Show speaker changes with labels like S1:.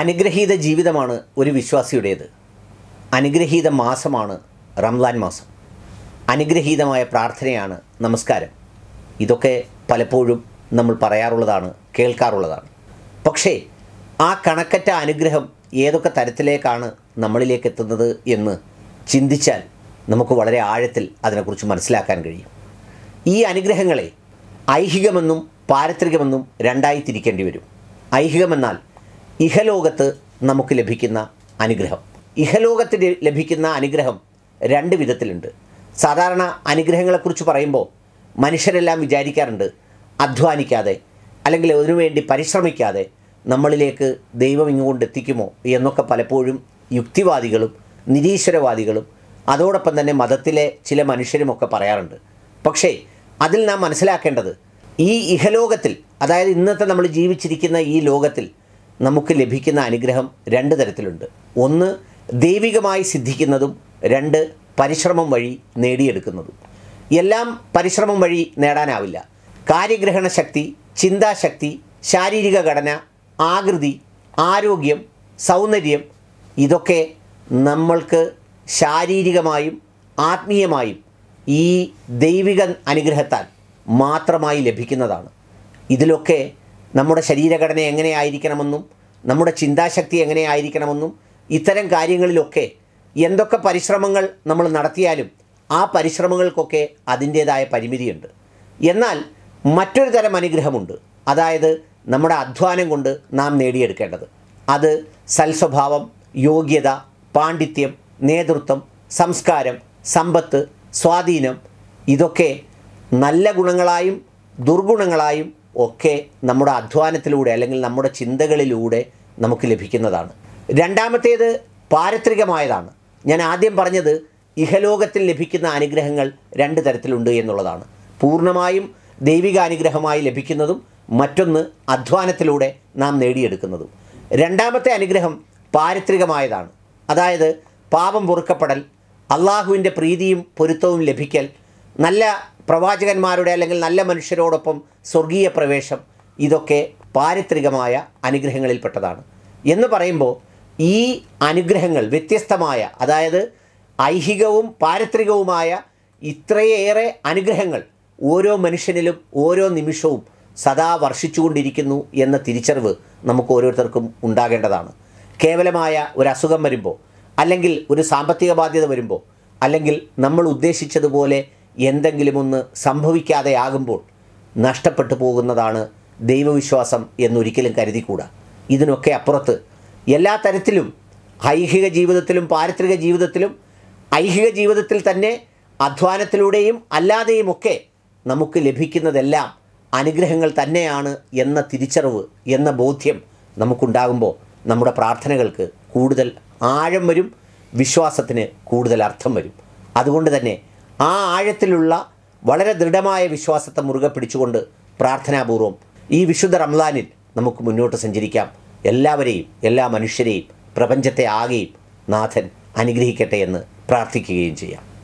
S1: അനുഗ്രഹീത ജീവിതമാണ് ഒരു വിശ്വാസിയുടേത് അനുഗ്രഹീത മാസമാണ് റംസാൻ മാസം അനുഗ്രഹീതമായ പ്രാർത്ഥനയാണ് നമസ്കാരം ഇതൊക്കെ പലപ്പോഴും നമ്മൾ പറയാറുള്ളതാണ് കേൾക്കാറുള്ളതാണ് പക്ഷേ ആ കണക്കറ്റ അനുഗ്രഹം ഏതൊക്കെ തരത്തിലേക്കാണ് നമ്മളിലേക്ക് എത്തുന്നത് എന്ന് ചിന്തിച്ചാൽ നമുക്ക് വളരെ ആഴത്തിൽ അതിനെക്കുറിച്ച് മനസ്സിലാക്കാൻ കഴിയും ഈ അനുഗ്രഹങ്ങളെ ഐഹികമെന്നും പാരത്രികമെന്നും രണ്ടായി തിരിക്കേണ്ടി വരും ഐഹികമെന്നാൽ ഇഹലോകത്ത് നമുക്ക് ലഭിക്കുന്ന അനുഗ്രഹം ഇഹലോകത്ത് ലഭിക്കുന്ന അനുഗ്രഹം രണ്ട് വിധത്തിലുണ്ട് സാധാരണ അനുഗ്രഹങ്ങളെക്കുറിച്ച് പറയുമ്പോൾ മനുഷ്യരെല്ലാം വിചാരിക്കാറുണ്ട് അധ്വാനിക്കാതെ അല്ലെങ്കിൽ അതിനുവേണ്ടി പരിശ്രമിക്കാതെ നമ്മളിലേക്ക് ദൈവം ഇങ്ങോട്ട് എത്തിക്കുമോ എന്നൊക്കെ പലപ്പോഴും യുക്തിവാദികളും നിരീശ്വരവാദികളും അതോടൊപ്പം തന്നെ മതത്തിലെ ചില മനുഷ്യരുമൊക്കെ പറയാറുണ്ട് പക്ഷേ അതിൽ നാം മനസ്സിലാക്കേണ്ടത് ഈ ഇഹലോകത്തിൽ അതായത് ഇന്നത്തെ നമ്മൾ ജീവിച്ചിരിക്കുന്ന ഈ ലോകത്തിൽ നമുക്ക് ലഭിക്കുന്ന അനുഗ്രഹം രണ്ട് തരത്തിലുണ്ട് ഒന്ന് ദൈവികമായി സിദ്ധിക്കുന്നതും രണ്ട് പരിശ്രമം വഴി നേടിയെടുക്കുന്നതും എല്ലാം പരിശ്രമം വഴി നേടാനാവില്ല കാര്യഗ്രഹണ ശക്തി ചിന്താശക്തി ശാരീരിക ഘടന ആകൃതി ആരോഗ്യം സൗന്ദര്യം ഇതൊക്കെ നമ്മൾക്ക് ശാരീരികമായും ആത്മീയമായും ഈ ദൈവിക അനുഗ്രഹത്താൽ മാത്രമായി ലഭിക്കുന്നതാണ് ഇതിലൊക്കെ നമ്മുടെ ശരീരഘടന എങ്ങനെയായിരിക്കണമെന്നും നമ്മുടെ ചിന്താശക്തി എങ്ങനെയായിരിക്കണമെന്നും ഇത്തരം കാര്യങ്ങളിലൊക്കെ എന്തൊക്കെ പരിശ്രമങ്ങൾ നമ്മൾ നടത്തിയാലും ആ പരിശ്രമങ്ങൾക്കൊക്കെ അതിൻ്റേതായ പരിമിതിയുണ്ട് എന്നാൽ മറ്റൊരു തരം അനുഗ്രഹമുണ്ട് അതായത് നമ്മുടെ അധ്വാനം കൊണ്ട് നാം നേടിയെടുക്കേണ്ടത് അത് സൽസ്വഭാവം യോഗ്യത പാണ്ഡിത്യം നേതൃത്വം സംസ്കാരം സമ്പത്ത് സ്വാധീനം ഇതൊക്കെ നല്ല ഗുണങ്ങളായും ദുർഗുണങ്ങളായും ഒക്കെ നമ്മുടെ അധ്വാനത്തിലൂടെ അല്ലെങ്കിൽ നമ്മുടെ ചിന്തകളിലൂടെ നമുക്ക് ലഭിക്കുന്നതാണ് രണ്ടാമത്തേത് പാരത്രികമായതാണ് ഞാൻ ആദ്യം പറഞ്ഞത് ഇഹലോകത്തിൽ ലഭിക്കുന്ന അനുഗ്രഹങ്ങൾ രണ്ട് തരത്തിലുണ്ട് എന്നുള്ളതാണ് പൂർണ്ണമായും ദൈവിക അനുഗ്രഹമായി ലഭിക്കുന്നതും മറ്റൊന്ന് അധ്വാനത്തിലൂടെ നാം നേടിയെടുക്കുന്നതും രണ്ടാമത്തെ അനുഗ്രഹം പാരിത്രികമായതാണ് അതായത് പാപം പൊറുക്കപ്പെടൽ അള്ളാഹുവിൻ്റെ പ്രീതിയും പൊരുത്തവും ലഭിക്കൽ നല്ല പ്രവാചകന്മാരുടെ അല്ലെങ്കിൽ നല്ല മനുഷ്യരോടൊപ്പം സ്വർഗീയ പ്രവേശം ഇതൊക്കെ പാരിത്രികമായ അനുഗ്രഹങ്ങളിൽപ്പെട്ടതാണ് എന്ന് പറയുമ്പോൾ ഈ അനുഗ്രഹങ്ങൾ വ്യത്യസ്തമായ അതായത് ഐഹികവും പാരിത്രികവുമായ ഇത്രയേറെ അനുഗ്രഹങ്ങൾ ഓരോ മനുഷ്യനിലും ഓരോ നിമിഷവും സദാ വർഷിച്ചുകൊണ്ടിരിക്കുന്നു എന്ന തിരിച്ചറിവ് നമുക്ക് ഓരോരുത്തർക്കും ഉണ്ടാകേണ്ടതാണ് കേവലമായ ഒരു അസുഖം വരുമ്പോൾ അല്ലെങ്കിൽ ഒരു സാമ്പത്തിക ബാധ്യത വരുമ്പോൾ അല്ലെങ്കിൽ നമ്മൾ ഉദ്ദേശിച്ചതുപോലെ എന്തെങ്കിലുമൊന്ന് സംഭവിക്കാതെയാകുമ്പോൾ നഷ്ടപ്പെട്ടു പോകുന്നതാണ് ദൈവവിശ്വാസം എന്നൊരിക്കലും കരുതിക്കൂടാ ഇതിനൊക്കെ അപ്പുറത്ത് എല്ലാ തരത്തിലും ഐഹിക ജീവിതത്തിലും പാരിത്രിക ജീവിതത്തിലും ഐഹിക ജീവിതത്തിൽ തന്നെ അധ്വാനത്തിലൂടെയും അല്ലാതെയുമൊക്കെ നമുക്ക് ലഭിക്കുന്നതെല്ലാം അനുഗ്രഹങ്ങൾ തന്നെയാണ് എന്ന തിരിച്ചറിവ് എന്ന ബോധ്യം നമുക്കുണ്ടാകുമ്പോൾ നമ്മുടെ പ്രാർത്ഥനകൾക്ക് കൂടുതൽ ആഴം വരും വിശ്വാസത്തിന് കൂടുതൽ അർത്ഥം വരും അതുകൊണ്ട് തന്നെ ആ ആഴത്തിലുള്ള വളരെ ദൃഢമായ വിശ്വാസത്തെ മുറുകെ പിടിച്ചുകൊണ്ട് പ്രാർത്ഥനാപൂർവം ഈ വിശുദ്ധ റംലാനിൽ നമുക്ക് മുന്നോട്ട് സഞ്ചരിക്കാം എല്ലാവരെയും എല്ലാ മനുഷ്യരെയും പ്രപഞ്ചത്തെ ആകെയും നാഥൻ അനുഗ്രഹിക്കട്ടെ എന്ന് പ്രാർത്ഥിക്കുകയും ചെയ്യാം